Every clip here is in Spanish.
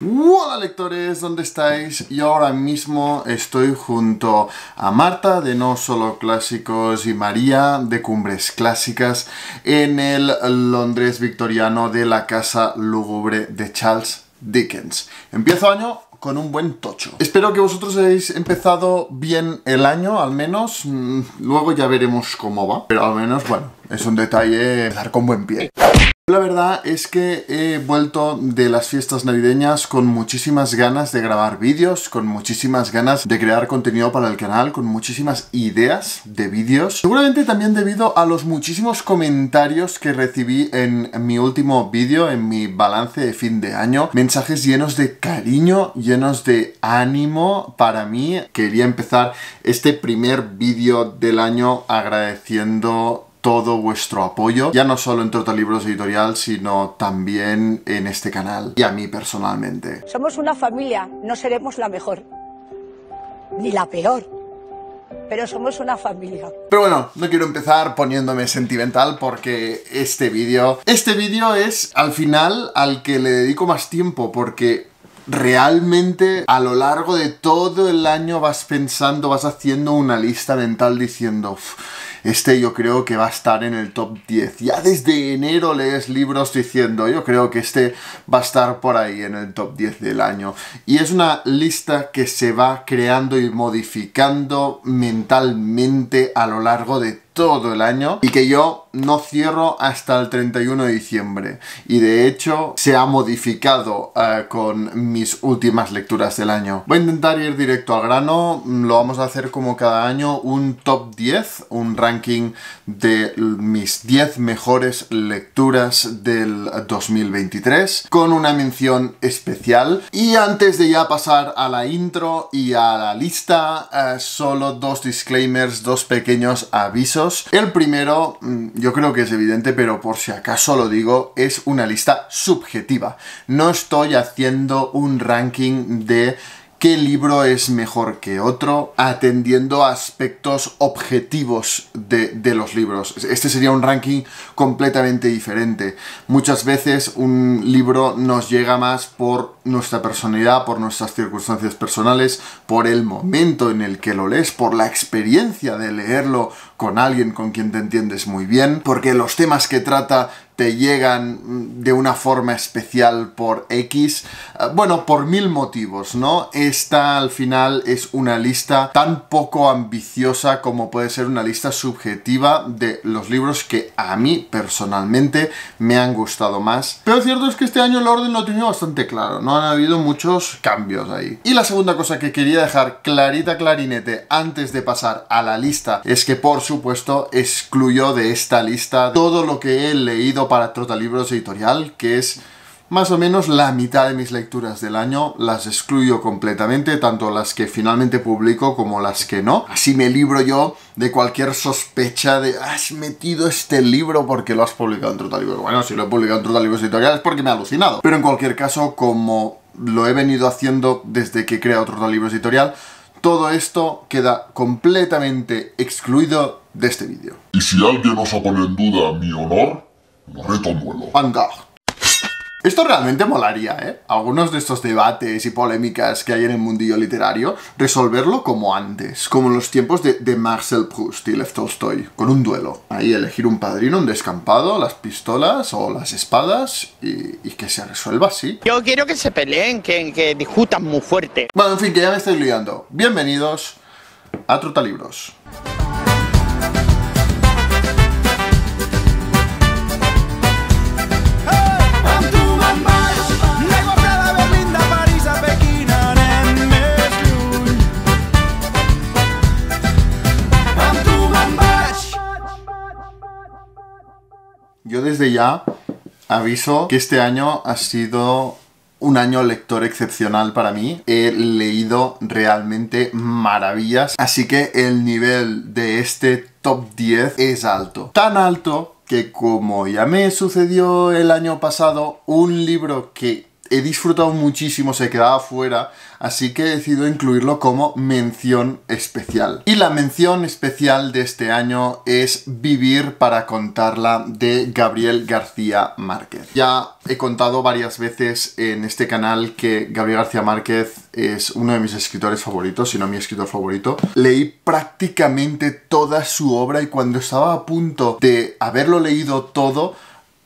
Hola lectores, ¿dónde estáis? Yo ahora mismo estoy junto a Marta de No Solo Clásicos y María de Cumbres Clásicas en el Londres victoriano de la Casa Lúgubre de Charles Dickens. Empiezo año con un buen tocho. Espero que vosotros hayáis empezado bien el año, al menos. Mm, luego ya veremos cómo va, pero al menos, bueno, es un detalle dar con buen pie. La verdad es que he vuelto de las fiestas navideñas con muchísimas ganas de grabar vídeos, con muchísimas ganas de crear contenido para el canal, con muchísimas ideas de vídeos. Seguramente también debido a los muchísimos comentarios que recibí en mi último vídeo, en mi balance de fin de año. Mensajes llenos de cariño, llenos de ánimo para mí. Quería empezar este primer vídeo del año agradeciendo todo vuestro apoyo, ya no solo en Total Libros Editorial, sino también en este canal y a mí personalmente. Somos una familia, no seremos la mejor, ni la peor pero somos una familia. Pero bueno, no quiero empezar poniéndome sentimental porque este vídeo... Este vídeo es, al final, al que le dedico más tiempo porque... Realmente a lo largo de todo el año vas pensando, vas haciendo una lista mental diciendo este yo creo que va a estar en el top 10. Ya desde enero lees libros diciendo, yo creo que este va a estar por ahí en el top 10 del año. Y es una lista que se va creando y modificando mentalmente a lo largo de todo el año y que yo no cierro hasta el 31 de diciembre y de hecho se ha modificado eh, con mis últimas lecturas del año. Voy a intentar ir directo al grano, lo vamos a hacer como cada año un top 10, un ranking de mis 10 mejores lecturas del 2023 con una mención especial y antes de ya pasar a la intro y a la lista eh, solo dos disclaimers, dos pequeños avisos. El primero mm, yo creo que es evidente, pero por si acaso lo digo, es una lista subjetiva. No estoy haciendo un ranking de qué libro es mejor que otro, atendiendo a aspectos objetivos de, de, los libros. Este sería un ranking completamente diferente. Muchas veces un libro nos llega más por nuestra personalidad, por nuestras circunstancias personales, por el momento en el que lo lees, por la experiencia de leerlo con alguien con quien te entiendes muy bien, porque los temas que trata te llegan de una forma especial por X, eh, bueno, por mil motivos, ¿no? Esta al final es una lista tan poco ambiciosa como puede ser una lista subjetiva de los libros que a mí personalmente me han gustado más. Pero cierto es que este año el orden lo he tenido bastante claro, ¿no? han habido muchos cambios ahí. Y la segunda cosa que quería dejar clarita clarinete antes de pasar a la lista es que por supuesto excluyó de esta lista todo lo que he leído para libros Editorial, que es más o menos la mitad de mis lecturas del año las excluyo completamente, tanto las que finalmente publico como las que no. Así me libro yo de cualquier sospecha de has metido este libro porque lo has publicado en libro. Bueno, si lo he publicado en libro Editorial es porque me ha alucinado. Pero en cualquier caso, como lo he venido haciendo desde que he creado libro Editorial, todo esto queda completamente excluido de este vídeo. Y si alguien os pone en duda mi honor, reto el duelo. Vanguard. Esto realmente molaría, ¿eh? Algunos de estos debates y polémicas que hay en el mundillo literario, resolverlo como antes, como en los tiempos de, de Marcel Proust y Lev Tolstoy, con un duelo. Ahí elegir un padrino, un descampado, las pistolas o las espadas y, que se resuelva así. Yo quiero que se peleen, que, que discutan muy fuerte. Bueno, en fin, que ya me estoy liando. Bienvenidos a Trotalibros. Libros. desde ya aviso que este año ha sido un año lector excepcional para mí. He leído realmente maravillas, así que el nivel de este top 10 es alto. Tan alto que como ya me sucedió el año pasado, un libro que he disfrutado muchísimo, se quedaba fuera, así que he decidido incluirlo como mención especial. Y la mención especial de este año es Vivir para contarla de Gabriel García Márquez. Ya he contado varias veces en este canal que Gabriel García Márquez es uno de mis escritores favoritos, si no mi escritor favorito. Leí prácticamente toda su obra y cuando estaba a punto de haberlo leído todo,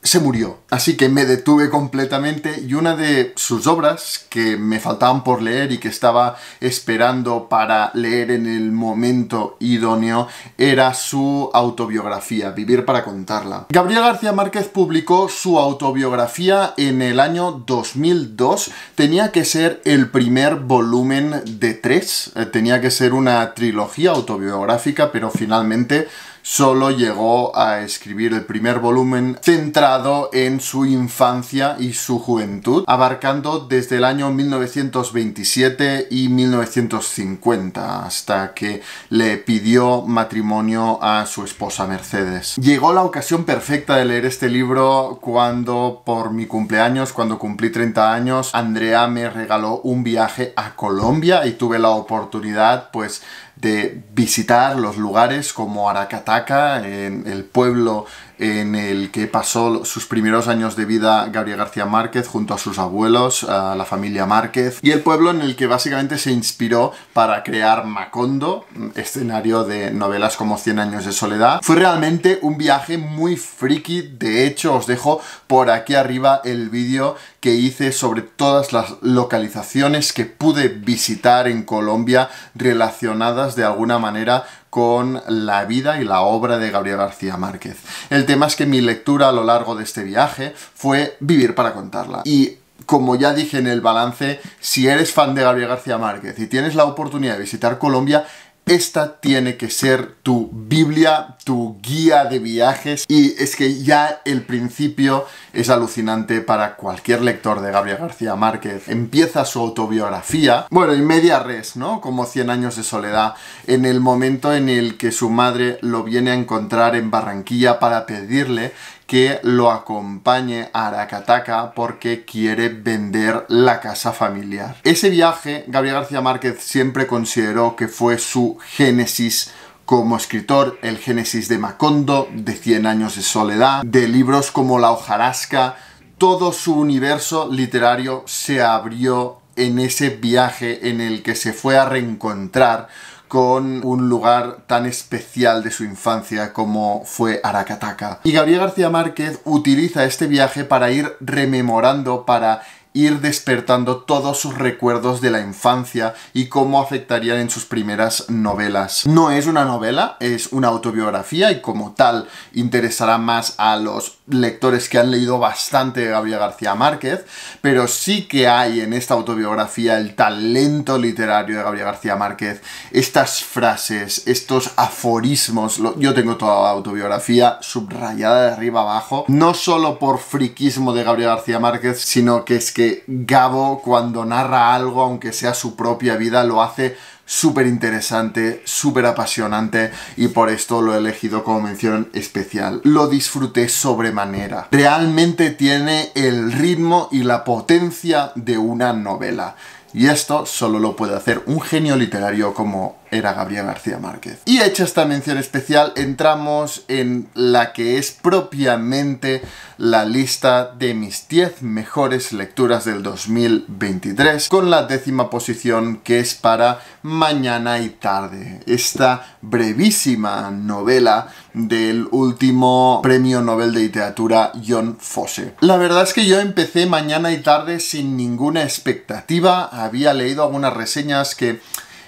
se murió. Así que me detuve completamente y una de sus obras que me faltaban por leer y que estaba esperando para leer en el momento idóneo era su autobiografía, Vivir para contarla. Gabriel García Márquez publicó su autobiografía en el año 2002. Tenía que ser el primer volumen de tres, eh, tenía que ser una trilogía autobiográfica, pero finalmente solo llegó a escribir el primer volumen centrado en su infancia y su juventud, abarcando desde el año 1927 y 1950, hasta que le pidió matrimonio a su esposa Mercedes. Llegó la ocasión perfecta de leer este libro cuando, por mi cumpleaños, cuando cumplí 30 años, Andrea me regaló un viaje a Colombia y tuve la oportunidad, pues, de visitar los lugares como Aracataca, en el pueblo en el que pasó sus primeros años de vida Gabriel García Márquez junto a sus abuelos, a la familia Márquez, y el pueblo en el que básicamente se inspiró para crear Macondo, escenario de novelas como Cien años de soledad. Fue realmente un viaje muy friki, de hecho os dejo por aquí arriba el vídeo que hice sobre todas las localizaciones que pude visitar en Colombia relacionadas de alguna manera con la vida y la obra de Gabriel García Márquez. El tema es que mi lectura a lo largo de este viaje fue vivir para contarla. Y como ya dije en el balance, si eres fan de Gabriel García Márquez y tienes la oportunidad de visitar Colombia, esta tiene que ser tu Biblia, tu guía de viajes y es que ya el principio es alucinante para cualquier lector de Gabriel García Márquez. Empieza su autobiografía, bueno, en media res, ¿no? Como 100 años de soledad, en el momento en el que su madre lo viene a encontrar en Barranquilla para pedirle que lo acompañe a Aracataca porque quiere vender la casa familiar. Ese viaje, Gabriel García Márquez siempre consideró que fue su génesis como escritor, el génesis de Macondo, de Cien años de soledad, de libros como La hojarasca, todo su universo literario se abrió en ese viaje en el que se fue a reencontrar con un lugar tan especial de su infancia como fue Aracataca. Y Gabriel García Márquez utiliza este viaje para ir rememorando, para ir despertando todos sus recuerdos de la infancia y cómo afectarían en sus primeras novelas. No es una novela, es una autobiografía y como tal interesará más a los lectores que han leído bastante de Gabriel García Márquez, pero sí que hay en esta autobiografía el talento literario de Gabriel García Márquez, estas frases, estos aforismos, yo tengo toda la autobiografía subrayada de arriba abajo, no solo por friquismo de Gabriel García Márquez, sino que es que Gabo cuando narra algo, aunque sea su propia vida, lo hace súper interesante, súper apasionante y por esto lo he elegido como mención especial. Lo disfruté sobremanera. Realmente tiene el ritmo y la potencia de una novela. Y esto solo lo puede hacer un genio literario como era Gabriel García Márquez. Y hecha esta mención especial, entramos en la que es propiamente la lista de mis 10 mejores lecturas del 2023, con la décima posición que es para Mañana y Tarde, esta brevísima novela del último premio Nobel de Literatura John Fosse. La verdad es que yo empecé Mañana y Tarde sin ninguna expectativa, había leído algunas reseñas que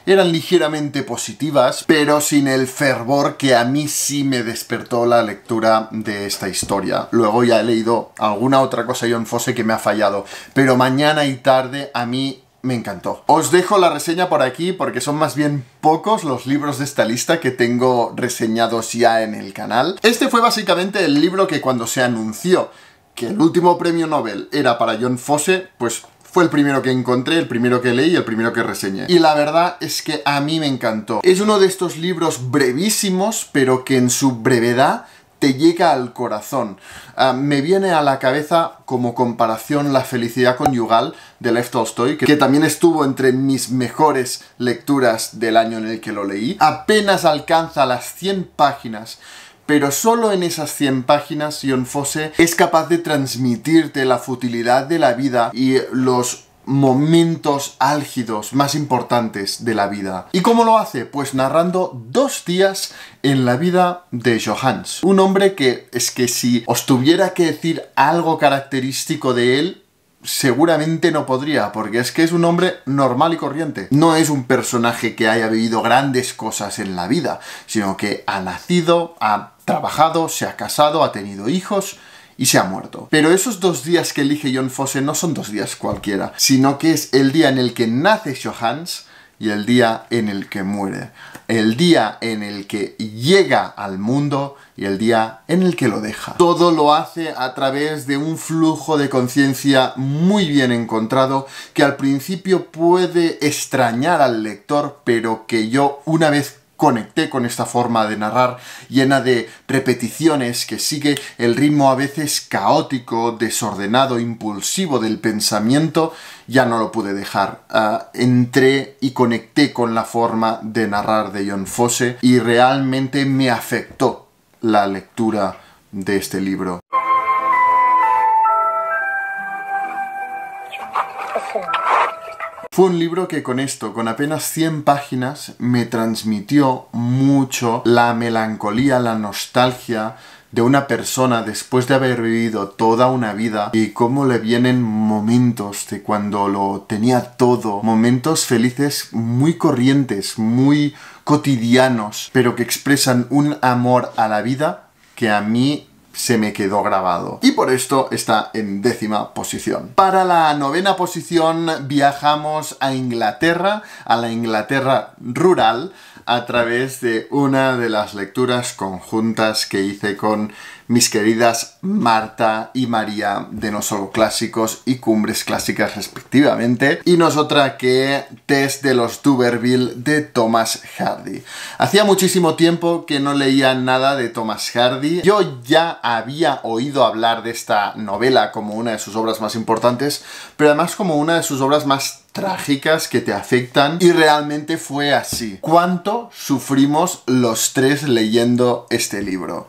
eran ligeramente positivas, pero sin el fervor que a mí sí me despertó la lectura de esta historia. Luego ya he leído alguna otra cosa de John Fosse que me ha fallado, pero mañana y tarde a mí me encantó. Os dejo la reseña por aquí porque son más bien pocos los libros de esta lista que tengo reseñados ya en el canal. Este fue básicamente el libro que cuando se anunció que el último premio Nobel era para John Fosse, pues fue el primero que encontré, el primero que leí y el primero que reseñé. Y la verdad es que a mí me encantó. Es uno de estos libros brevísimos, pero que en su brevedad te llega al corazón. Ah, me viene a la cabeza como comparación la felicidad conyugal de Lev Tolstoy, que, también estuvo entre mis mejores lecturas del año en el que lo leí. Apenas alcanza las 100 páginas pero solo en esas 100 páginas Sion Fosse es capaz de transmitirte la futilidad de la vida y los momentos álgidos más importantes de la vida. ¿Y cómo lo hace? Pues narrando dos días en la vida de Johans. Un hombre que es que si os tuviera que decir algo característico de él, seguramente no podría, porque es que es un hombre normal y corriente. No es un personaje que haya vivido grandes cosas en la vida, sino que ha nacido, ha trabajado, se ha casado, ha tenido hijos y se ha muerto. Pero esos dos días que elige John Fosse no son dos días cualquiera, sino que es el día en el que nace Johans y el día en el que muere el día en el que llega al mundo y el día en el que lo deja. Todo lo hace a través de un flujo de conciencia muy bien encontrado que al principio puede extrañar al lector, pero que yo una vez conecté con esta forma de narrar llena de repeticiones que sigue el ritmo a veces caótico, desordenado, impulsivo del pensamiento, ya no lo pude dejar. Ah, entré y conecté con la forma de narrar de John Fosse y realmente me afectó la lectura de este libro. Fue un libro que con esto, con apenas 100 páginas, me transmitió mucho la melancolía, la nostalgia de una persona después de haber vivido toda una vida y cómo le vienen momentos de cuando lo tenía todo, momentos felices muy corrientes, muy cotidianos, pero que expresan un amor a la vida que a mí se me quedó grabado. Y por esto está en décima posición. Para la novena posición viajamos a Inglaterra, a la Inglaterra rural, a través de una de las lecturas conjuntas que hice con mis queridas Marta y María de No Solo Clásicos y Cumbres Clásicas respectivamente, y nosotras que Test de los Tuberville de Thomas Hardy. Hacía muchísimo tiempo que no leía nada de Thomas Hardy. Yo ya había oído hablar de esta novela como una de sus obras más importantes, pero además como una de sus obras más trágicas que te afectan y realmente fue así. ¿Cuánto sufrimos los tres leyendo este libro?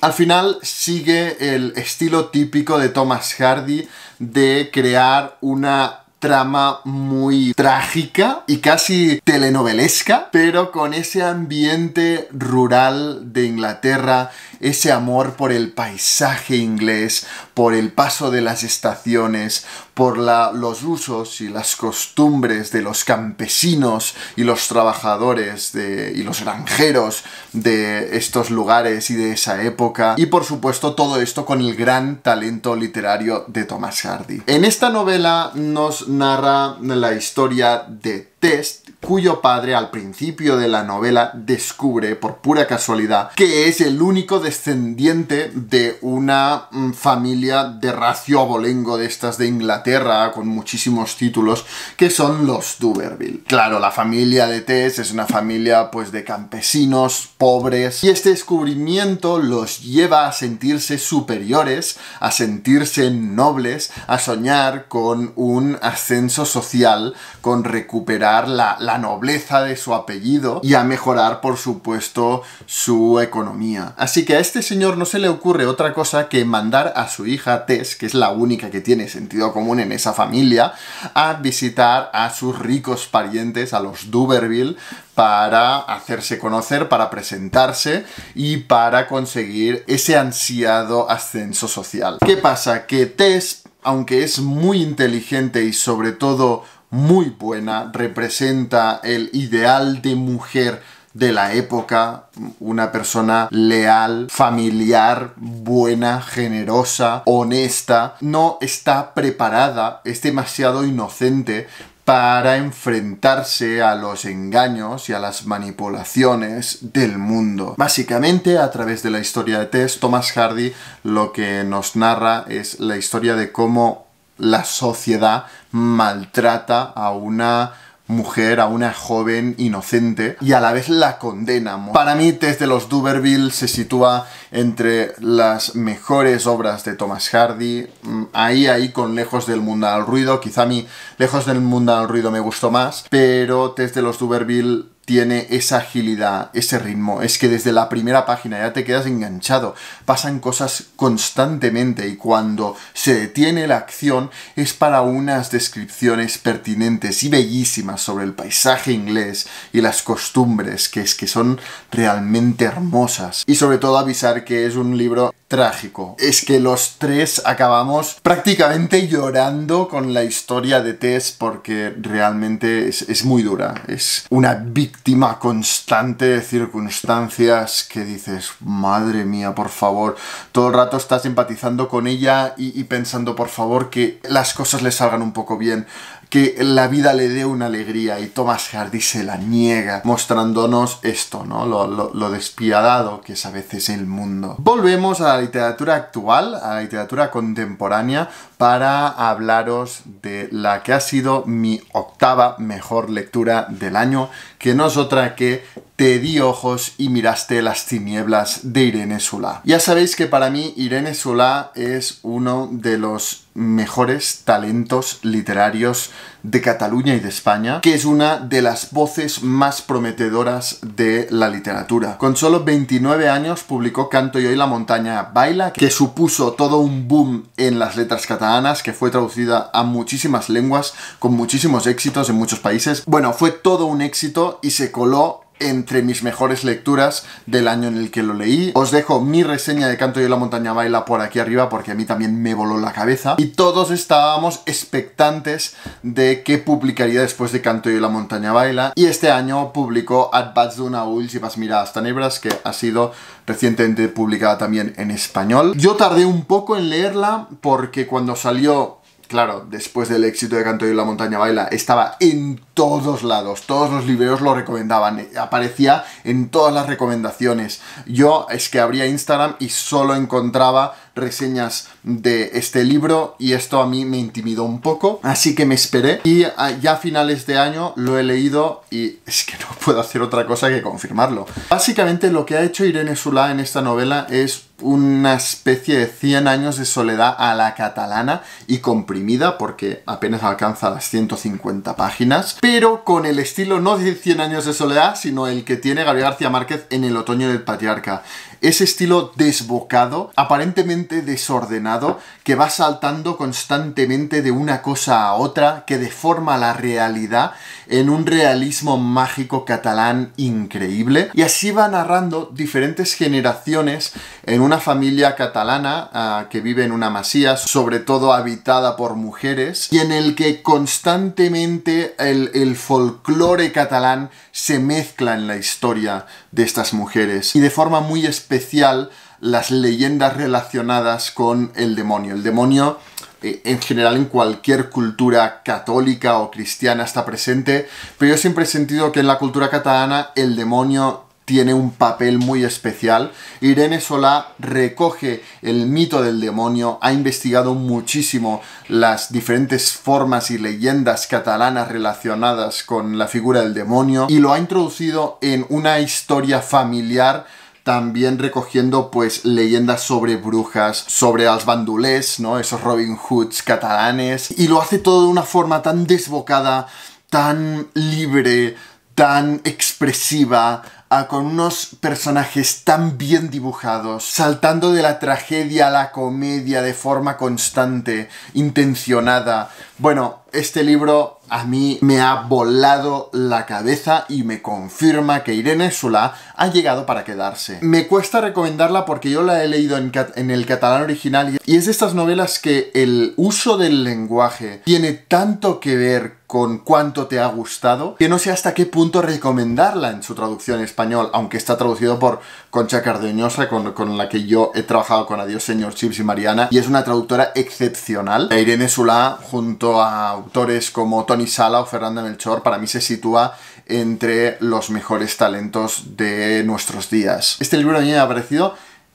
Al final sigue el estilo típico de Thomas Hardy de crear una trama muy trágica y casi telenovelesca, pero con ese ambiente rural de Inglaterra, ese amor por el paisaje inglés, por el paso de las estaciones, por los usos y las costumbres de los campesinos y los trabajadores y los granjeros de estos lugares y de esa época. Y por supuesto todo esto con el gran talento literario de Thomas Hardy. En esta novela nos narra la historia de Test cuyo padre al principio de la novela descubre por pura casualidad que es el único descendiente de una mm, familia de racio abolengo de estas de Inglaterra con muchísimos títulos que son los Duberville. Claro, la familia de Tess es una familia pues de campesinos pobres y este descubrimiento los lleva a sentirse superiores, a sentirse nobles, a soñar con un ascenso social, con recuperar la la nobleza de su apellido y a mejorar, por supuesto, su economía. Así que a este señor no se le ocurre otra cosa que mandar a su hija Tess, que es la única que tiene sentido común en esa familia, a visitar a sus ricos parientes, a los Duberville, para hacerse conocer, para presentarse y para conseguir ese ansiado ascenso social. ¿Qué pasa? Que Tess, aunque es muy inteligente y sobre todo muy buena, representa el ideal de mujer de la época, una persona leal, familiar, buena, generosa, honesta, no está preparada, es demasiado inocente para enfrentarse a los engaños y a las manipulaciones del mundo. Básicamente, a través de la historia de Tess, Thomas Hardy lo que nos narra es la historia de cómo la sociedad maltrata a una mujer, a una joven inocente y a la vez la condena. Para mí, Test de los Duberville se sitúa entre las mejores obras de Thomas Hardy, mm, ahí, ahí con Lejos del Mundo al Ruido, quizá a mí Lejos del Mundo al Ruido me gustó más, pero Test de los Duberville tiene esa agilidad, ese ritmo. Es que desde la primera página ya te quedas enganchado. Pasan cosas constantemente y cuando se detiene la acción es para unas descripciones pertinentes y bellísimas sobre el paisaje inglés y las costumbres, que es que son realmente hermosas. Y sobre todo avisar que es un libro trágico. Es que los tres acabamos prácticamente llorando con la historia de Tess porque realmente es, muy dura. Es una victoria víctima constante de circunstancias que dices, madre mía, por favor, todo el rato estás empatizando con ella y, y pensando, por favor, que las cosas le salgan un poco bien que la vida le dé una alegría y Thomas Hardy se la niega, mostrándonos esto, ¿no? Lo, lo, despiadado que es a veces el mundo. Volvemos a la literatura actual, a la literatura contemporánea, para hablaros de la que ha sido mi octava mejor lectura del año, que no es otra que te di ojos y miraste las tinieblas de Irene Sula. Ya sabéis que para mí Irene Sula es uno de los mejores talentos literarios de Cataluña y de España, que es una de las voces más prometedoras de la literatura. Con solo 29 años publicó Canto y hoy la montaña baila, que supuso todo un boom en las letras catalanas, que fue traducida a muchísimas lenguas, con muchísimos éxitos en muchos países. Bueno, fue todo un éxito y se coló entre mis mejores lecturas del año en el que lo leí. Os dejo mi reseña de Canto y la montaña baila por aquí arriba porque a mí también me voló la cabeza y todos estábamos expectantes de qué publicaría después de Canto y la montaña baila y este año publicó Ad Bats de una Ulls y vas miradas hasta que ha sido recientemente publicada también en español. Yo tardé un poco en leerla porque cuando salió claro, después del éxito de Canto y la montaña baila, estaba en todos lados, todos los libros lo recomendaban, eh, aparecía en todas las recomendaciones. Yo es que abría Instagram y solo encontraba reseñas de este libro y esto a mí me intimidó un poco, así que me esperé y ah, ya a finales de año lo he leído y es que no puedo hacer otra cosa que confirmarlo. Básicamente lo que ha hecho Irene Sula en esta novela es una especie de 100 años de soledad a la catalana y comprimida porque apenas alcanza las 150 páginas, pero con el estilo no de 100 años de soledad, sino el que tiene Gabriel García Márquez en El otoño del patriarca ese estilo desbocado, aparentemente desordenado, que va saltando constantemente de una cosa a otra, que deforma la realidad en un realismo mágico catalán increíble. Y así va narrando diferentes generaciones en una familia catalana ah, que vive en una masía, sobre todo habitada por mujeres, y en el que constantemente el, el folclore catalán se mezcla en la historia de estas mujeres y de forma muy especial las leyendas relacionadas con el demonio. El demonio eh, en general en cualquier cultura católica o cristiana está presente, pero yo siempre he sentido que en la cultura catalana el demonio tiene un papel muy especial. Irene Solá recoge el mito del demonio, ha investigado muchísimo las diferentes formas y leyendas catalanas relacionadas con la figura del demonio y lo ha introducido en una historia familiar también recogiendo pues leyendas sobre brujas, sobre las bandulés, ¿no? Esos Robin Hoods catalanes. Y lo hace todo de una forma tan desbocada, tan libre, tan expresiva, con unos personajes tan bien dibujados, saltando de la tragedia a la comedia de forma constante, intencionada, bueno, este libro a mí me ha volado la cabeza y me confirma que Irene Sula ha llegado para quedarse. Me cuesta recomendarla porque yo la he leído en, el catalán original y es de estas novelas que el uso del lenguaje tiene tanto que ver con cuánto te ha gustado, que no sé hasta qué punto recomendarla en su traducción español, aunque está traducido por Concha Cardeñosa, con, con, la que yo he trabajado con Adiós Señor Chips y Mariana, y es una traductora excepcional. Irene Sula, junto a autores como Tony Sala o Fernando Melchor, para mí se sitúa entre los mejores talentos de nuestros días. Este libro a mí me ha parecido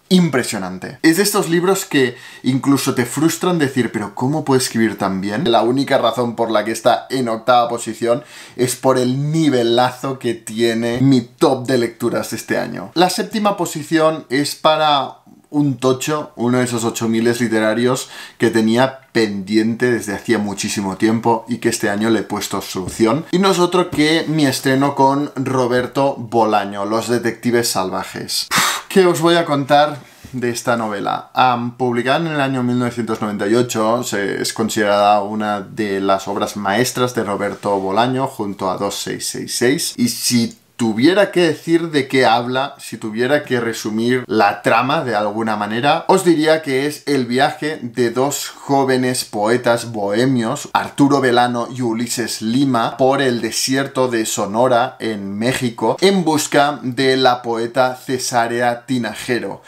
impresionante. Es de estos libros que incluso te frustran decir, pero ¿cómo puede escribir tan bien? La única razón por la que está en octava posición es por el nivelazo que tiene mi top de lecturas de este año. La séptima posición es para un tocho, uno de esos 8000 literarios que tenía pendiente desde hacía muchísimo tiempo y que este año le he puesto solución. Y no es otro que mi estreno con Roberto Bolaño, Los Detectives Salvajes. ¿Qué os voy a contar? de esta novela. publicada en el año 1998, es considerada una de las obras maestras de Roberto Bolaño junto a 2666. Y si tuviera que decir de qué habla, si tuviera que resumir la trama de alguna manera, os diría que es el viaje de dos jóvenes poetas bohemios, Arturo Velano y Ulises Lima, por el desierto de Sonora, en México, en busca de la poeta Cesárea Tinajero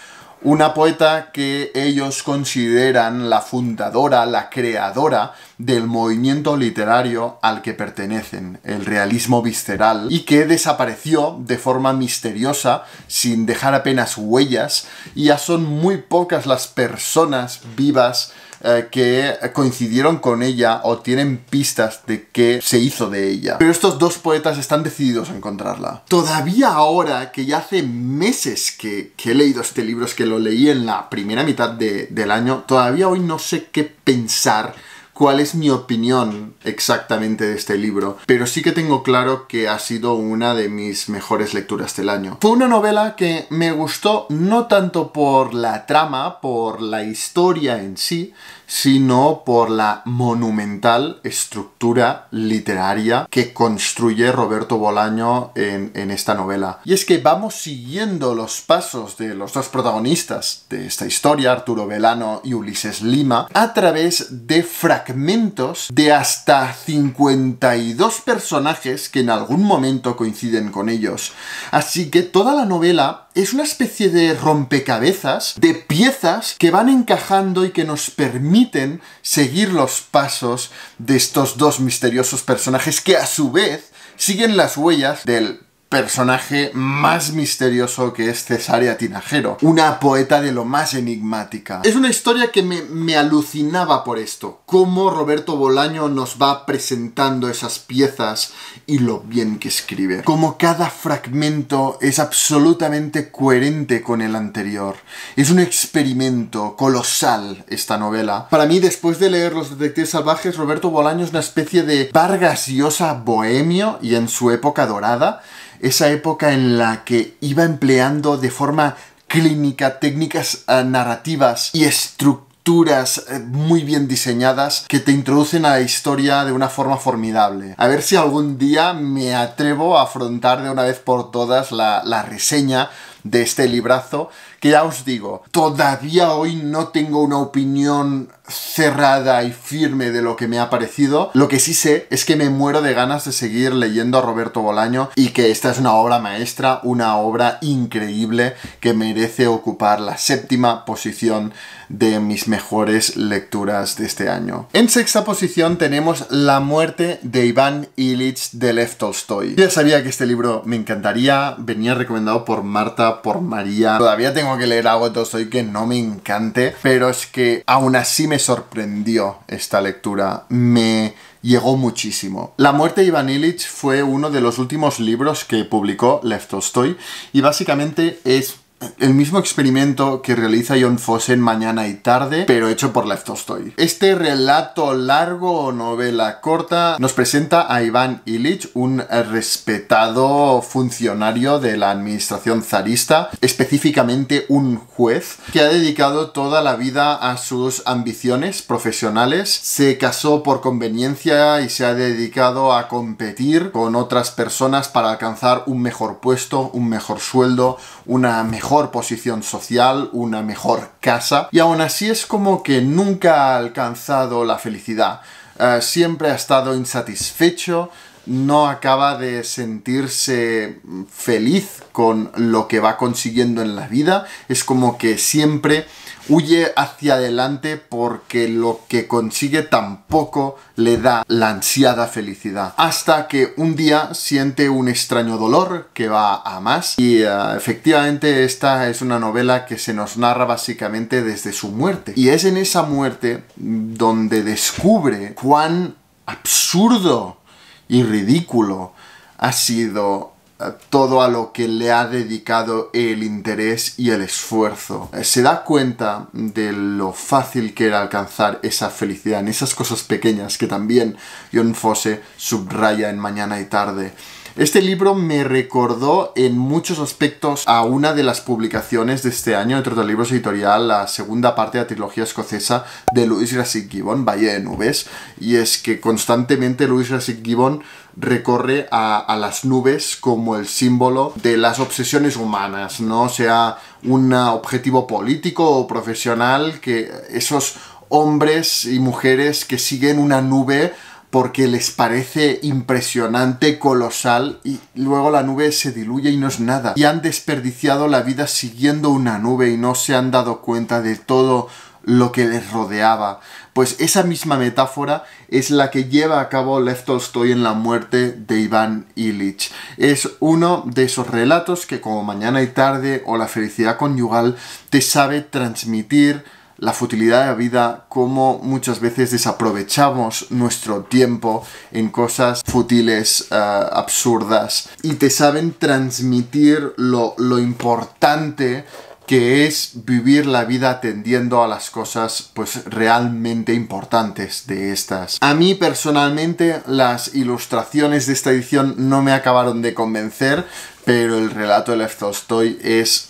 una poeta que ellos consideran la fundadora, la creadora del movimiento literario al que pertenecen, el realismo visceral, y que desapareció de forma misteriosa, sin dejar apenas huellas, y ya son muy pocas las personas vivas eh, que coincidieron con ella o tienen pistas de qué se hizo de ella. Pero estos dos poetas están decididos a encontrarla. Todavía ahora, que ya hace meses que, he leído este libro, es que lo leí en la primera mitad del año, todavía hoy no sé qué pensar cuál es mi opinión exactamente de este libro, pero sí que tengo claro que ha sido una de mis mejores lecturas del año. Fue una novela que me gustó no tanto por la trama, por la historia en sí, sino por la monumental estructura literaria que construye Roberto Bolaño en, esta novela. Y es que vamos siguiendo los pasos de los dos protagonistas de esta historia, Arturo Velano y Ulises Lima, a través de fragmentos de hasta 52 personajes que en algún momento coinciden con ellos. Así que toda la novela es una especie de rompecabezas de piezas que van encajando y que nos permiten permiten seguir los pasos de estos dos misteriosos personajes que a su vez siguen las huellas del personaje más misterioso que es Cesárea Tinajero, una poeta de lo más enigmática. Es una historia que me, alucinaba por esto, cómo Roberto Bolaño nos va presentando esas piezas y lo bien que escribe, cómo cada fragmento es absolutamente coherente con el anterior. Es un experimento colosal esta novela. Para mí, después de leer Los Detectives Salvajes, Roberto Bolaño es una especie de Vargas Llosa bohemio y en su época dorada, esa época en la que iba empleando de forma clínica técnicas eh, narrativas y estructuras eh, muy bien diseñadas que te introducen a la historia de una forma formidable. A ver si algún día me atrevo a afrontar de una vez por todas la, reseña de este librazo, que ya os digo, todavía hoy no tengo una opinión cerrada y firme de lo que me ha parecido. Lo que sí sé es que me muero de ganas de seguir leyendo a Roberto Bolaño y que esta es una obra maestra, una obra increíble que merece ocupar la séptima posición de mis mejores lecturas de este año. En sexta posición tenemos La muerte de Iván Illich de Lev Tolstoy. Ya sabía que este libro me encantaría, venía recomendado por Marta, por María. Todavía tengo que leer algo de Tolstoy que no me encante, pero es que aún así me sorprendió esta lectura, me llegó muchísimo. La muerte de Ivan Illich fue uno de los últimos libros que publicó Left Tolstoy y básicamente es el mismo experimento que realiza John Fossen Mañana y Tarde, pero hecho por Lev Tolstoy. Este relato largo o novela corta nos presenta a Iván Illich, un respetado funcionario de la administración zarista, específicamente un juez, que ha dedicado toda la vida a sus ambiciones profesionales, se casó por conveniencia y se ha dedicado a competir con otras personas para alcanzar un mejor puesto, un mejor sueldo, una mejor posición social, una mejor casa, y aún así es como que nunca ha alcanzado la felicidad. Eh, siempre ha estado insatisfecho, no acaba de sentirse feliz con lo que va consiguiendo en la vida. Es como que siempre huye hacia adelante porque lo que consigue tampoco le da la ansiada felicidad. Hasta que un día siente un extraño dolor que va a más. Y eh, efectivamente esta es una novela que se nos narra básicamente desde su muerte. Y es en esa muerte donde descubre cuán absurdo y ridículo ha sido eh, todo a lo que le ha dedicado el interés y el esfuerzo. Eh, se da cuenta de lo fácil que era alcanzar esa felicidad en esas cosas pequeñas que también John Fosse subraya en Mañana y Tarde. Este libro me recordó en muchos aspectos a una de las publicaciones de este año, entre otros libros editorial, la segunda parte de la trilogía escocesa de Louis Grassic Gibbon, Valle de Nubes, y es que constantemente Louis Grassic Gibbon recorre a, a, las nubes como el símbolo de las obsesiones humanas, ¿no? Sea un objetivo político o profesional, que esos hombres y mujeres que siguen una nube porque les parece impresionante, colosal, y luego la nube se diluye y no es nada. Y han desperdiciado la vida siguiendo una nube y no se han dado cuenta de todo lo que les rodeaba. Pues esa misma metáfora es la que lleva a cabo Left Tolstoy en la muerte de Iván Illich. Es uno de esos relatos que como Mañana y Tarde o La Felicidad Conyugal te sabe transmitir la futilidad de la vida, cómo muchas veces desaprovechamos nuestro tiempo en cosas futiles, eh, absurdas, y te saben transmitir lo, importante que es vivir la vida atendiendo a las cosas pues realmente importantes de estas. A mí personalmente las ilustraciones de esta edición no me acabaron de convencer, pero el relato de Lev Tolstoy es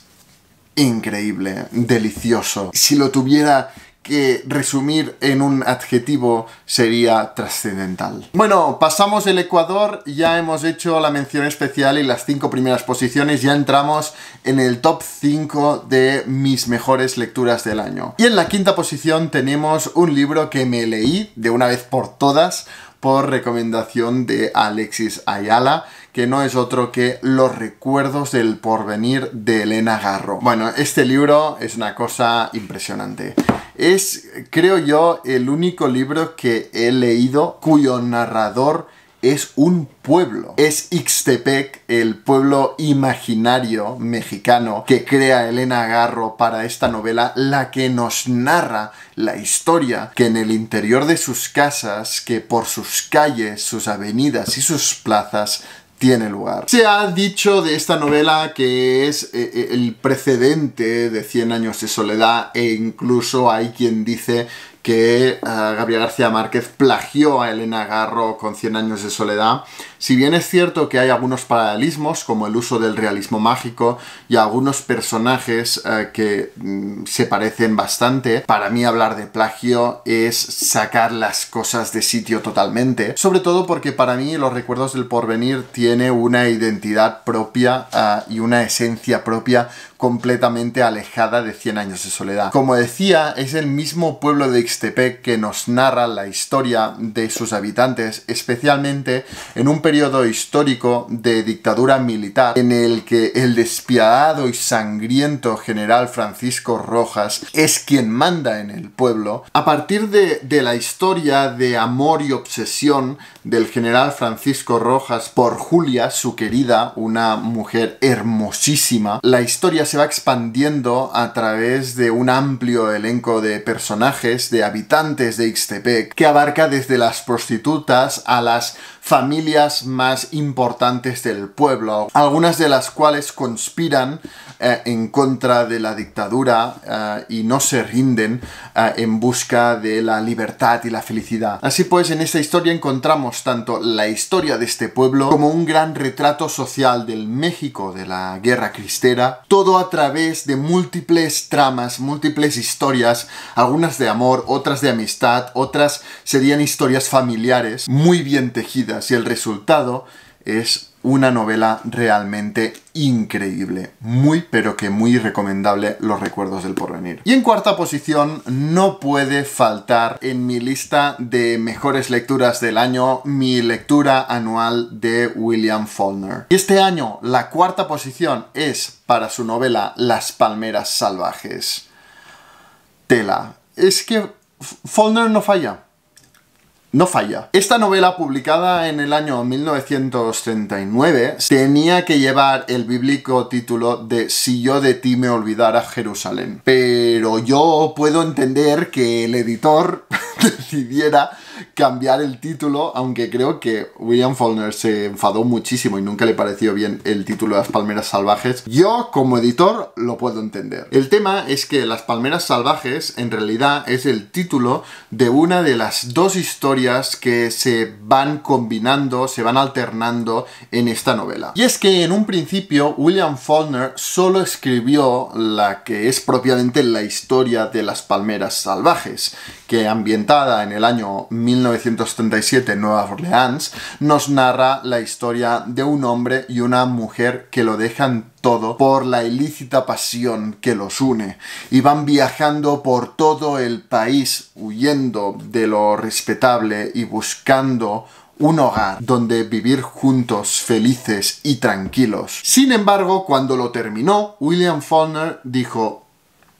increíble, delicioso. Si lo tuviera que resumir en un adjetivo sería trascendental. Bueno, pasamos el Ecuador, ya hemos hecho la mención especial y las cinco primeras posiciones, ya entramos en el top 5 de mis mejores lecturas del año. Y en la quinta posición tenemos un libro que me leí de una vez por todas, por recomendación de Alexis Ayala, que no es otro que Los recuerdos del porvenir de Elena Garro. Bueno, este libro es una cosa impresionante. Es, creo yo, el único libro que he leído cuyo narrador es un pueblo. Es Ixtepec, el pueblo imaginario mexicano que crea Elena Garro para esta novela, la que nos narra la historia que en el interior de sus casas, que por sus calles, sus avenidas y sus plazas tiene lugar. Se ha dicho de esta novela que es eh, eh, el precedente de Cien años de soledad e incluso hay quien dice que eh, Gabriel García Márquez plagió a Elena Garro con 100 años de soledad si bien es cierto que hay algunos paralelismos, como el uso del realismo mágico y algunos personajes eh, que mm, se parecen bastante, para mí hablar de plagio es sacar las cosas de sitio totalmente, sobre todo porque para mí los recuerdos del porvenir tiene una identidad propia eh, y una esencia propia completamente alejada de 100 años de soledad. Como decía, es el mismo pueblo de Ixtepec que nos narra la historia de sus habitantes, especialmente en un periodo histórico de dictadura militar en el que el despiadado y sangriento general Francisco Rojas es quien manda en el pueblo, a partir de, de la historia de amor y obsesión del general Francisco Rojas por Julia, su querida, una mujer hermosísima, la historia se va expandiendo a través de un amplio elenco de personajes, de habitantes de Ixtepec, que abarca desde las prostitutas a las familias más importantes del pueblo, algunas de las cuales conspiran eh, en contra de la dictadura eh, y no se rinden eh, en busca de la libertad y la felicidad. Así pues, en esta historia encontramos tanto la historia de este pueblo como un gran retrato social del México de la Guerra Cristera, todo a través de múltiples tramas, múltiples historias, algunas de amor, otras de amistad, otras serían historias familiares muy bien tejidas y el resultado es una novela realmente increíble, muy pero que muy recomendable Los recuerdos del porvenir. Y en cuarta posición no puede faltar en mi lista de mejores lecturas del año mi lectura anual de William Faulkner. Este año la cuarta posición es para su novela Las palmeras salvajes. Tela. Es que Faulkner no falla no falla. Esta novela, publicada en el año 1939, tenía que llevar el bíblico título de Si yo de ti me olvidara Jerusalén. Pero yo puedo entender que el editor decidiera cambiar el título, aunque creo que William Faulner se enfadó muchísimo y nunca le pareció bien el título de Las Palmeras Salvajes. Yo, como editor, lo puedo entender. El tema es que Las Palmeras Salvajes, en realidad, es el título de una de las dos historias que se van combinando, se van alternando en esta novela. Y es que en un principio, William Faulner solo escribió la que es propiamente la historia de Las Palmeras Salvajes, que ambientada en el año 1937 Nueva Orleans, nos narra la historia de un hombre y una mujer que lo dejan todo por la ilícita pasión que los une y van viajando por todo el país huyendo de lo respetable y buscando un hogar donde vivir juntos felices y tranquilos. Sin embargo, cuando lo terminó, William Faulkner dijo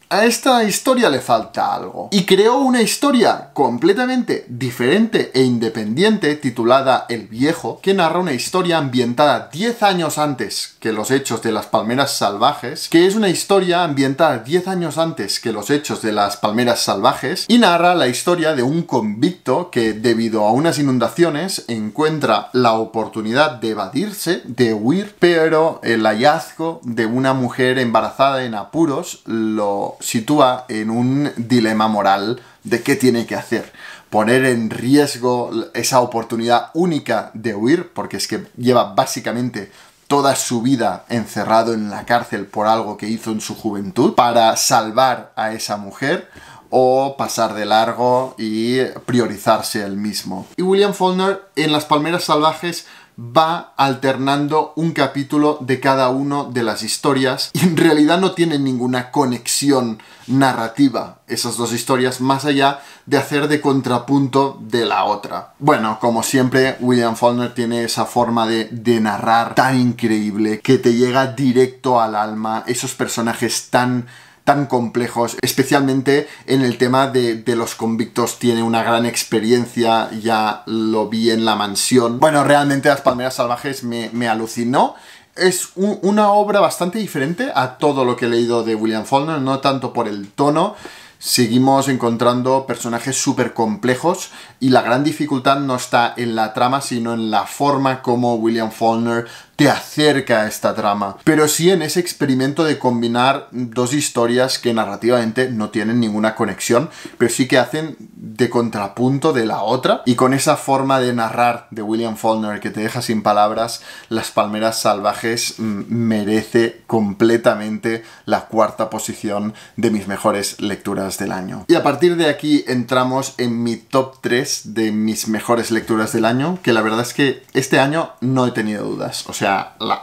a esta historia le falta algo. Y creó una historia completamente diferente e independiente titulada El Viejo, que narra una historia ambientada 10 años antes que los hechos de las palmeras salvajes, que es una historia ambientada 10 años antes que los hechos de las palmeras salvajes, y narra la historia de un convicto que debido a unas inundaciones encuentra la oportunidad de evadirse, de huir, pero el hallazgo de una mujer embarazada en apuros lo sitúa en un dilema moral de qué tiene que hacer. Poner en riesgo esa oportunidad única de huir, porque es que lleva básicamente toda su vida encerrado en la cárcel por algo que hizo en su juventud, para salvar a esa mujer, o pasar de largo y priorizarse el mismo. Y William Faulkner en Las Palmeras Salvajes va alternando un capítulo de cada una de las historias y en realidad no tienen ninguna conexión narrativa esas dos historias más allá de hacer de contrapunto de la otra. Bueno, como siempre, William Faulkner tiene esa forma de, de narrar tan increíble que te llega directo al alma, esos personajes tan tan complejos, especialmente en el tema de, los convictos, tiene una gran experiencia, ya lo vi en la mansión. Bueno, realmente Las Palmeras Salvajes me, alucinó es una obra bastante diferente a todo lo que he leído de William Faulkner, no tanto por el tono. Seguimos encontrando personajes súper complejos y la gran dificultad no está en la trama, sino en la forma como William Faulkner te acerca a esta trama, pero sí en ese experimento de combinar dos historias que narrativamente no tienen ninguna conexión, pero sí que hacen de contrapunto de la otra y con esa forma de narrar de William Faulkner que te deja sin palabras, Las Palmeras Salvajes mm, merece completamente la cuarta posición de mis mejores lecturas del año. Y a partir de aquí entramos en mi top 3 de mis mejores lecturas del año, que la verdad es que este año no he tenido dudas, o sea,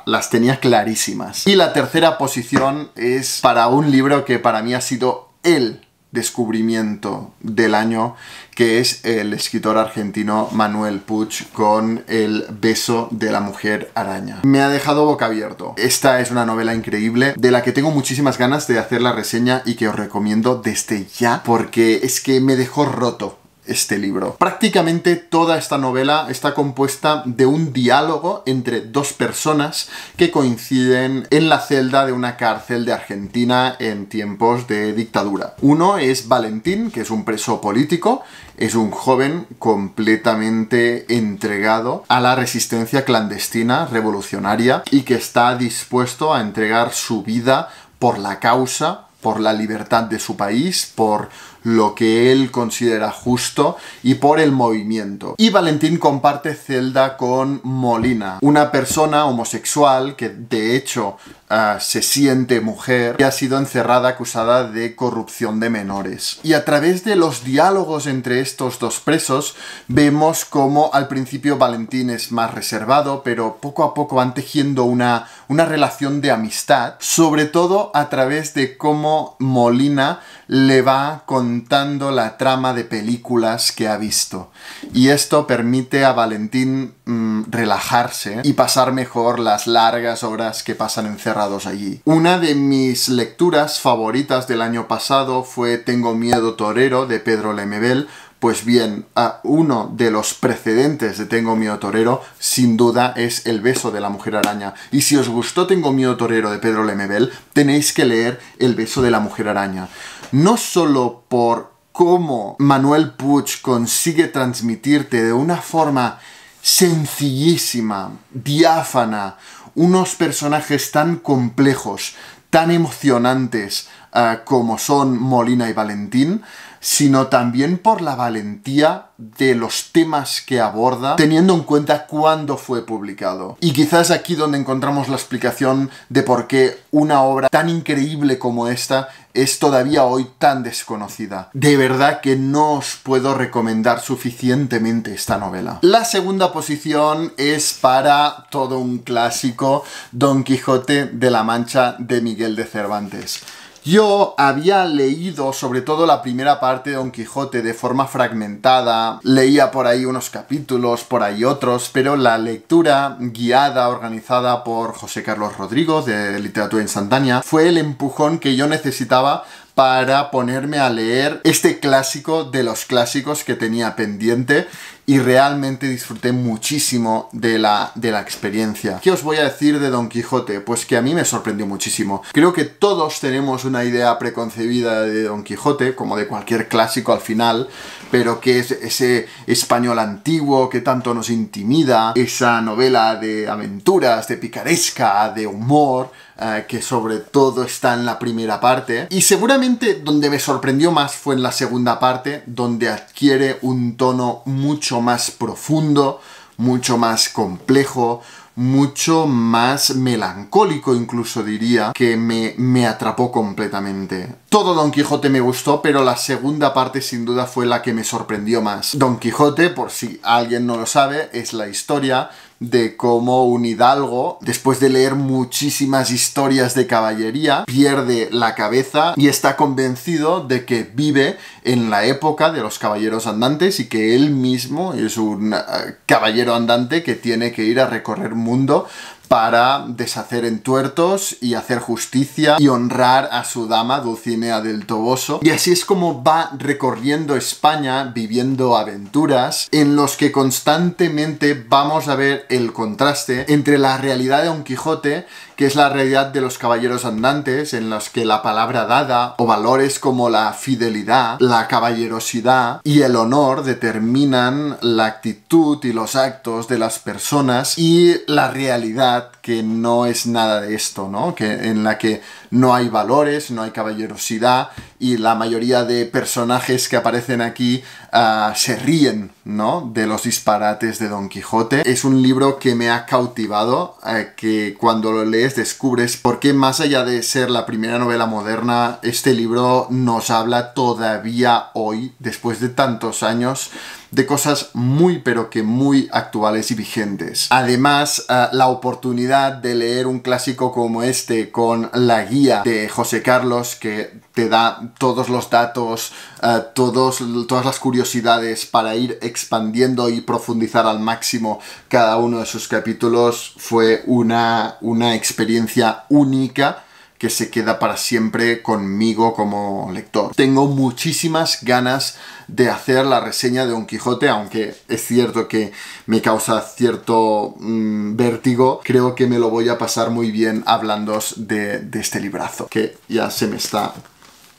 las tenía clarísimas. Y la tercera posición es para un libro que para mí ha sido el descubrimiento del año, que es el escritor argentino Manuel Puch con El beso de la mujer araña. Me ha dejado boca abierto. Esta es una novela increíble de la que tengo muchísimas ganas de hacer la reseña y que os recomiendo desde ya porque es que me dejó roto este libro. Prácticamente toda esta novela está compuesta de un diálogo entre dos personas que coinciden en la celda de una cárcel de Argentina en tiempos de dictadura. Uno es Valentín, que es un preso político, es un joven completamente entregado a la resistencia clandestina revolucionaria y que está dispuesto a entregar su vida por la causa, por la libertad de su país, por lo que él considera justo y por el movimiento. Y Valentín comparte celda con Molina, una persona homosexual que de hecho ah, se siente mujer y ha sido encerrada acusada de corrupción de menores. Y a través de los diálogos entre estos dos presos vemos cómo al principio Valentín es más reservado, pero poco a poco van tejiendo una, una relación de amistad, sobre todo a través de cómo Molina le va contando la trama de películas que ha visto. Y esto permite a Valentín mm, relajarse y pasar mejor las largas horas que pasan encerrados allí. Una de mis lecturas favoritas del año pasado fue Tengo miedo torero de Pedro Lemebel, pues bien, uno de los precedentes de Tengo Miedo Torero, sin duda, es El beso de la mujer araña. Y si os gustó Tengo Miedo Torero de Pedro Lemebel, tenéis que leer El beso de la mujer araña. No solo por cómo Manuel Puig consigue transmitirte de una forma sencillísima, diáfana, unos personajes tan complejos, tan emocionantes eh, como son Molina y Valentín, sino también por la valentía de los temas que aborda, teniendo en cuenta cuándo fue publicado. Y quizás aquí donde encontramos la explicación de por qué una obra tan increíble como esta es todavía hoy tan desconocida. De verdad que no os puedo recomendar suficientemente esta novela. La segunda posición es para todo un clásico, Don Quijote de la Mancha de Miguel de Cervantes. Yo había leído sobre todo la primera parte de Don Quijote de forma fragmentada, leía por ahí unos capítulos, por ahí otros, pero la lectura guiada, organizada por José Carlos Rodrigo de Literatura Instantánea, fue el empujón que yo necesitaba para ponerme a leer este clásico de los clásicos que tenía pendiente y realmente disfruté muchísimo de la, de la experiencia. ¿Qué os voy a decir de Don Quijote? Pues que a mí me sorprendió muchísimo. Creo que todos tenemos una idea preconcebida de Don Quijote, como de cualquier clásico al final, pero que es ese español antiguo que tanto nos intimida, esa novela de aventuras, de picaresca, de humor, eh, que sobre todo está en la primera parte. Y seguramente donde me sorprendió más fue en la segunda parte, donde adquiere un tono mucho mucho más profundo, mucho más complejo, mucho más melancólico incluso diría, que me, me, atrapó completamente. Todo Don Quijote me gustó, pero la segunda parte sin duda fue la que me sorprendió más. Don Quijote, por si alguien no lo sabe, es la historia de cómo un hidalgo, después de leer muchísimas historias de caballería, pierde la cabeza y está convencido de que vive en la época de los caballeros andantes y que él mismo es un eh, caballero andante que tiene que ir a recorrer mundo para deshacer entuertos y hacer justicia y honrar a su dama Dulcinea del Toboso. Y así es como va recorriendo España, viviendo aventuras en los que constantemente vamos a ver el contraste entre la realidad de Don Quijote, que es la realidad de los caballeros andantes, en los que la palabra dada o valores como la fidelidad, la caballerosidad y el honor determinan la actitud y los actos de las personas y la realidad que no es nada de esto, ¿no? Que, en la que no hay valores, no hay caballerosidad y la mayoría de personajes que aparecen aquí ah, se ríen, ¿no? De los disparates de Don Quijote. Es un libro que me ha cautivado, eh, que cuando lo lees descubres por qué más allá de ser la primera novela moderna, este libro nos habla todavía hoy, después de tantos años, de cosas muy pero que muy actuales y vigentes. Además, ah, la oportunidad de leer un clásico como este con la guía de José Carlos que te da todos los datos, ah, todos, todas las curiosidades para ir expandiendo y profundizar al máximo cada uno de sus capítulos fue una, una experiencia única que se queda para siempre conmigo como lector. Tengo muchísimas ganas de hacer la reseña de Don Quijote, aunque es cierto que me causa cierto mm, vértigo, creo que me lo voy a pasar muy bien hablando de, de este librazo, que ya se me está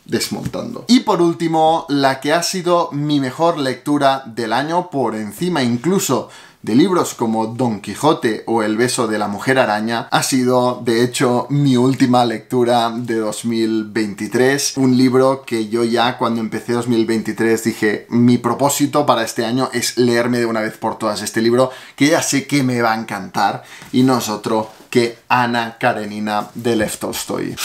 desmontando. Y por último, la que ha sido mi mejor lectura del año, por encima incluso de libros como Don Quijote o El beso de la mujer araña, ha sido de hecho mi última lectura de 2023, un libro que yo ya cuando empecé 2023 dije, mi propósito para este año es leerme de una vez por todas este libro, que ya sé que me va a encantar, y no es otro que Ana Karenina de Lev Tolstoy.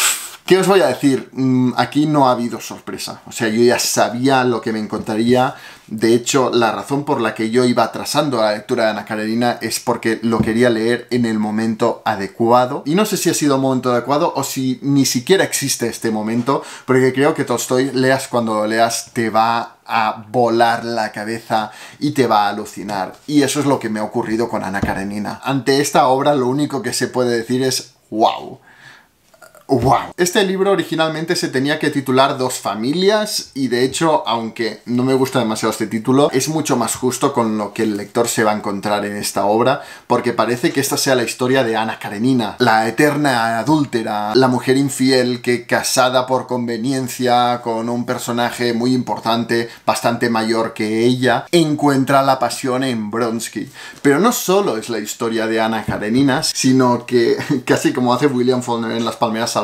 ¿Qué os voy a decir? Mm, aquí no ha habido sorpresa. O sea, yo ya sabía lo que me encontraría. De hecho, la razón por la que yo iba atrasando la lectura de Ana Karenina es porque lo quería leer en el momento adecuado. Y no sé si ha sido el momento adecuado o si ni siquiera existe este momento, porque creo que Tolstoy, leas cuando lo leas, te va a volar la cabeza y te va a alucinar. Y eso es lo que me ha ocurrido con Ana Karenina. Ante esta obra lo único que se puede decir es wow. ¡Wow! Este libro originalmente se tenía que titular Dos familias y de hecho, aunque no me gusta demasiado este título, es mucho más justo con lo que el lector se va a encontrar en esta obra porque parece que esta sea la historia de Ana Karenina, la eterna adúltera, la mujer infiel que casada por conveniencia con un personaje muy importante, bastante mayor que ella, encuentra la pasión en Bronsky. Pero no solo es la historia de Ana Karenina, sino que casi como hace William Faulkner en Las Palmeras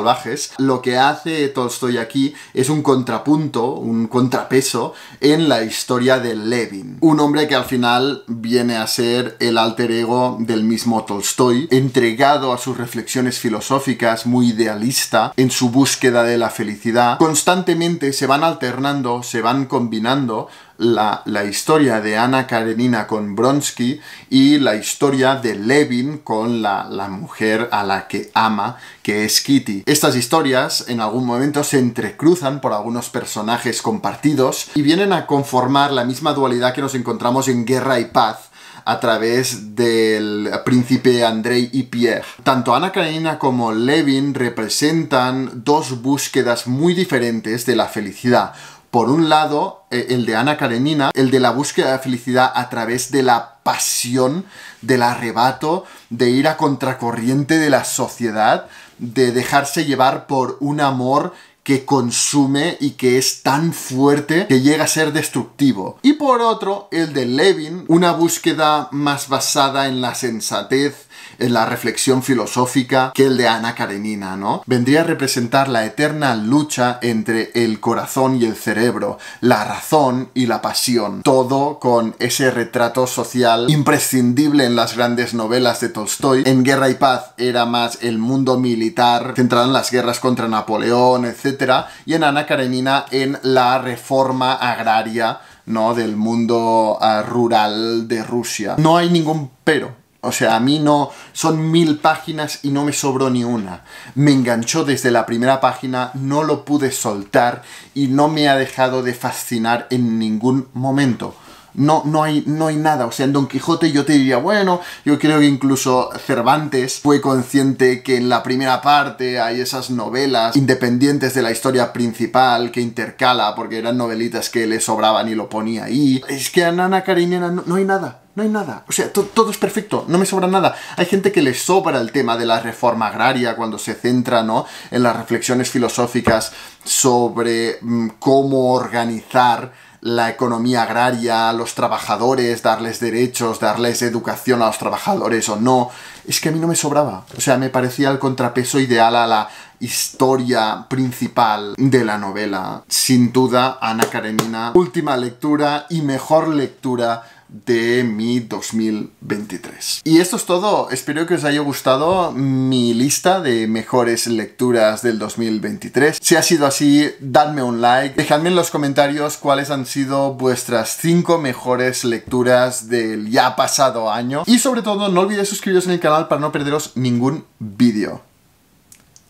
lo que hace Tolstoy aquí es un contrapunto, un contrapeso en la historia de Levin. Un hombre que al final viene a ser el alter ego del mismo Tolstoy, entregado a sus reflexiones filosóficas, muy idealista, en su búsqueda de la felicidad. Constantemente se van alternando, se van combinando la, historia de Ana Karenina con Bronsky y la historia de Levin con la, la, mujer a la que ama, que es Kitty. Estas historias en algún momento se entrecruzan por algunos personajes compartidos y vienen a conformar la misma dualidad que nos encontramos en Guerra y Paz, a través del príncipe Andrei y Pierre. Tanto Ana Karenina como Levin representan dos búsquedas muy diferentes de la felicidad. Por un lado, eh, el de Ana Karenina, el de la búsqueda de felicidad a través de la pasión, del arrebato, de ir a contracorriente de la sociedad, de dejarse llevar por un amor que consume y que es tan fuerte que llega a ser destructivo. Y por otro, el de Levin, una búsqueda más basada en la sensatez, en la reflexión filosófica que el de Ana Karenina, ¿no? Vendría a representar la eterna lucha entre el corazón y el cerebro, la razón y la pasión, todo con ese retrato social imprescindible en las grandes novelas de Tolstoy. En Guerra y Paz era más el mundo militar, centrado en las guerras contra Napoleón, etc. Y en Ana Karenina en la reforma agraria, ¿no? Del mundo ah, rural de Rusia. No hay ningún pero o sea, a mí no, son mil páginas y no me sobró ni una. Me enganchó desde la primera página, no lo pude soltar y no me ha dejado de fascinar en ningún momento no, no, hay, no hay nada. O sea, en Don Quijote yo te diría, bueno, yo creo que incluso Cervantes fue consciente que en la primera parte hay esas novelas independientes de la historia principal que intercala, porque eran novelitas que le sobraban y lo ponía ahí. Es que a Nana Karenina no, hay nada. No hay nada. O sea, todo es perfecto. No me sobra nada. Hay gente que le sobra el tema de la reforma agraria cuando se centra, ¿no? En las reflexiones filosóficas sobre mm, cómo organizar la economía agraria, los trabajadores, darles derechos, darles educación a los trabajadores o no, es que a mí no me sobraba. O sea, me parecía el contrapeso ideal a la historia principal de la novela. Sin duda, Ana Karenina, última lectura y mejor lectura de mi 2023. Y esto es todo, espero que os haya gustado mi lista de mejores lecturas del 2023. Si ha sido así, dadme un like, dejadme en los comentarios cuáles han sido vuestras 5 mejores lecturas del ya pasado año y sobre todo no olvidéis suscribiros en el canal para no perderos ningún vídeo.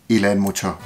Y leen mucho.